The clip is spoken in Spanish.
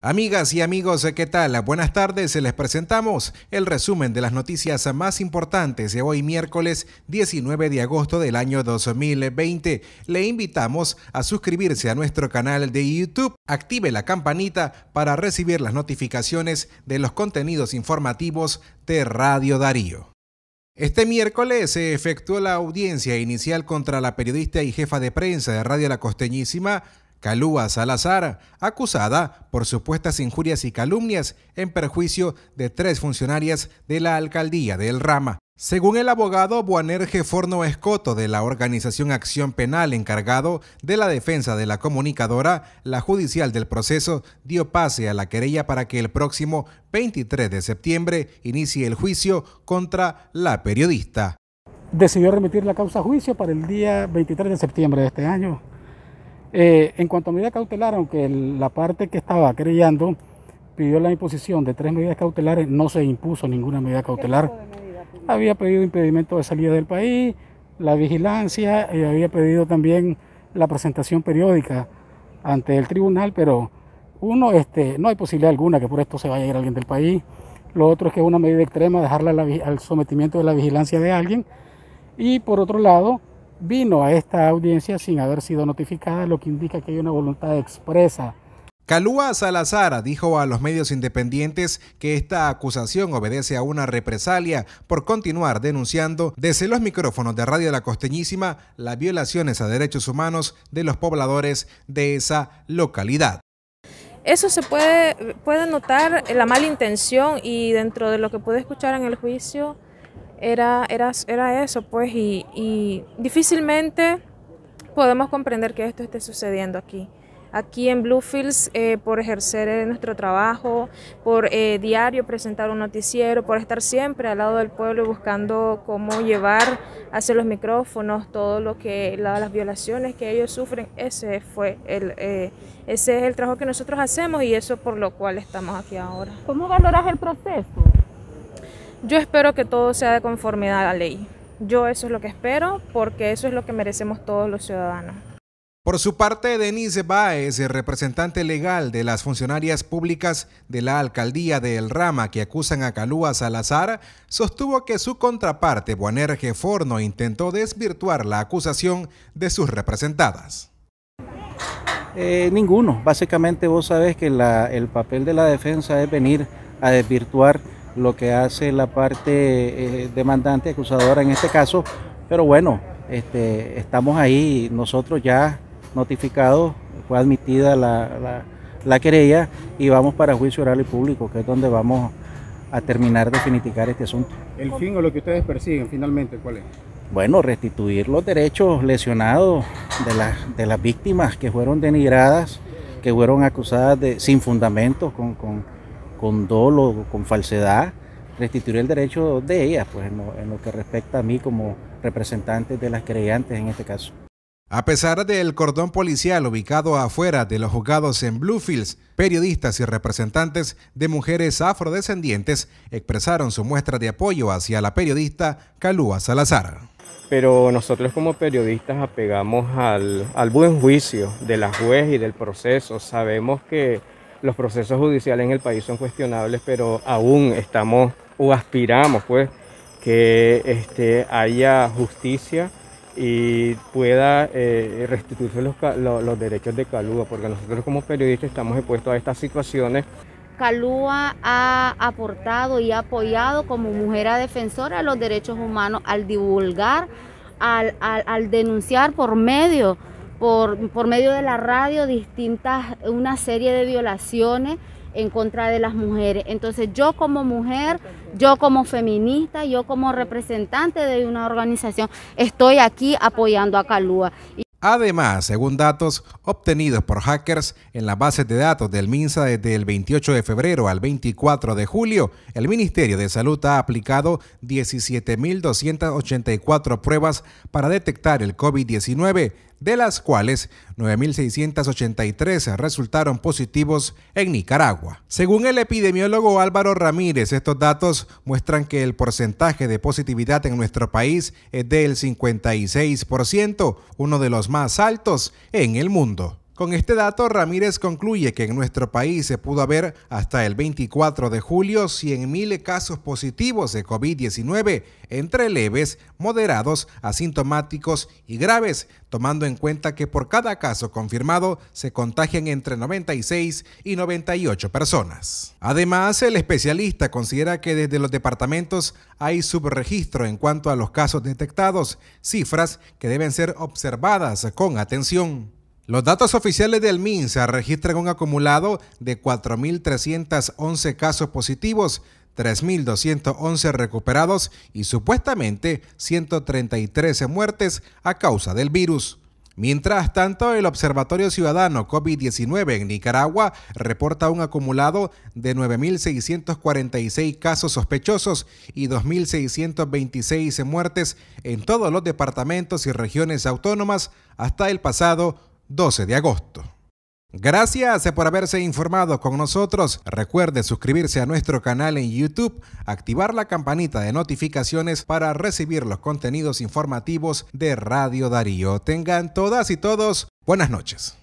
Amigas y amigos, ¿qué tal? Buenas tardes, les presentamos el resumen de las noticias más importantes de hoy miércoles 19 de agosto del año 2020. Le invitamos a suscribirse a nuestro canal de YouTube, active la campanita para recibir las notificaciones de los contenidos informativos de Radio Darío. Este miércoles se efectuó la audiencia inicial contra la periodista y jefa de prensa de Radio La Costeñísima, Calúa Salazar, acusada por supuestas injurias y calumnias en perjuicio de tres funcionarias de la alcaldía del Rama. Según el abogado Buanerje Forno Escoto de la organización Acción Penal encargado de la defensa de la comunicadora, la judicial del proceso dio pase a la querella para que el próximo 23 de septiembre inicie el juicio contra la periodista. Decidió remitir la causa a juicio para el día 23 de septiembre de este año. Eh, en cuanto a medidas cautelares, aunque la parte que estaba creyendo pidió la imposición de tres medidas cautelares, no se impuso ninguna medida cautelar. Pues? había pedido impedimento de salida del país, la vigilancia, y había pedido también la presentación periódica ante el tribunal, pero uno, este, no hay posibilidad alguna que por esto se vaya a ir alguien del país. Lo otro es que es una medida extrema dejarla al sometimiento de la vigilancia de alguien. Y por otro lado, vino a esta audiencia sin haber sido notificada, lo que indica que hay una voluntad expresa Calúa Salazar dijo a los medios independientes que esta acusación obedece a una represalia por continuar denunciando desde los micrófonos de Radio La Costeñísima las violaciones a derechos humanos de los pobladores de esa localidad. Eso se puede, puede notar la mala intención y dentro de lo que puede escuchar en el juicio, era, era, era eso, pues, y, difícilmente podemos comprender que esto esté sucediendo aquí aquí en Bluefields eh, por ejercer eh, nuestro trabajo, por eh, diario presentar un noticiero, por estar siempre al lado del pueblo buscando cómo llevar hacia los micrófonos todo lo que las violaciones que ellos sufren. Ese fue el ese es el trabajo que nosotros hacemos y eso por lo cual estamos aquí ahora. ¿Cómo valoras el proceso? Yo espero que todo sea de conformidad a la ley. Yo eso es lo que espero porque eso es lo que merecemos todos los ciudadanos. Por su parte, Denise Baez, representante legal de las funcionarias públicas de la alcaldía de El Rama que acusan a Calúa Salazar, sostuvo que su contraparte, Buanerje Forno, intentó desvirtuar la acusación de sus representadas. Eh, ninguno. Básicamente vos sabés que el papel de la defensa es venir a desvirtuar lo que hace la parte eh, demandante, acusadora en este caso, pero bueno, este, estamos ahí, nosotros ya notificados, fue admitida la, querella y vamos para juicio oral y público, que es donde vamos a terminar de finiticar este asunto. ¿El fin o lo que ustedes persiguen finalmente cuál es? Bueno, restituir los derechos lesionados de, de las víctimas que fueron denigradas, que fueron acusadas de, sin fundamentos, con, con con dolo, con falsedad, restituir el derecho de ellas, pues en lo, que respecta a mí como representante de las creyentes en este caso. A pesar del cordón policial ubicado afuera de los juzgados en Bluefields, periodistas y representantes de mujeres afrodescendientes expresaron su muestra de apoyo hacia la periodista Calúa Salazar. Pero nosotros como periodistas apegamos al, al buen juicio de la juez y del proceso. Sabemos que los procesos judiciales en el país son cuestionables, pero aún estamos o aspiramos pues que este, haya justicia y pueda eh, restituirse los, derechos de Calúa, porque nosotros como periodistas estamos expuestos a estas situaciones. Calúa ha aportado y ha apoyado como mujer a defensora de los derechos humanos al divulgar, al, al denunciar por medio por, medio de la radio distintas, una serie de violaciones en contra de las mujeres. Entonces yo como mujer, yo como feminista, yo como representante de una organización, estoy aquí apoyando a Calúa. Además, según datos obtenidos por hackers en las bases de datos del MINSA desde el 28 de febrero al 24 de julio, el Ministerio de Salud ha aplicado 17.284 pruebas para detectar el COVID-19 de las cuales 9.683 resultaron positivos en Nicaragua. Según el epidemiólogo Álvaro Ramírez, estos datos muestran que el porcentaje de positividad en nuestro país es del 56%, uno de los más altos en el mundo. Con este dato, Ramírez concluye que en nuestro país se pudo haber hasta el 24 de julio 100.000 casos positivos de COVID-19 entre leves, moderados, asintomáticos y graves, tomando en cuenta que por cada caso confirmado se contagian entre 96 y 98 personas. Además, el especialista considera que desde los departamentos hay subregistro en cuanto a los casos detectados, cifras que deben ser observadas con atención. Los datos oficiales del MINSA registran un acumulado de 4.311 casos positivos, 3.211 recuperados y supuestamente 133 muertes a causa del virus. Mientras tanto, el Observatorio Ciudadano COVID-19 en Nicaragua reporta un acumulado de 9.646 casos sospechosos y 2.626 muertes en todos los departamentos y regiones autónomas hasta el pasado 12 de agosto. Gracias por haberse informado con nosotros. Recuerde suscribirse a nuestro canal en YouTube, activar la campanita de notificaciones para recibir los contenidos informativos de Radio Darío. Tengan todas y todos buenas noches.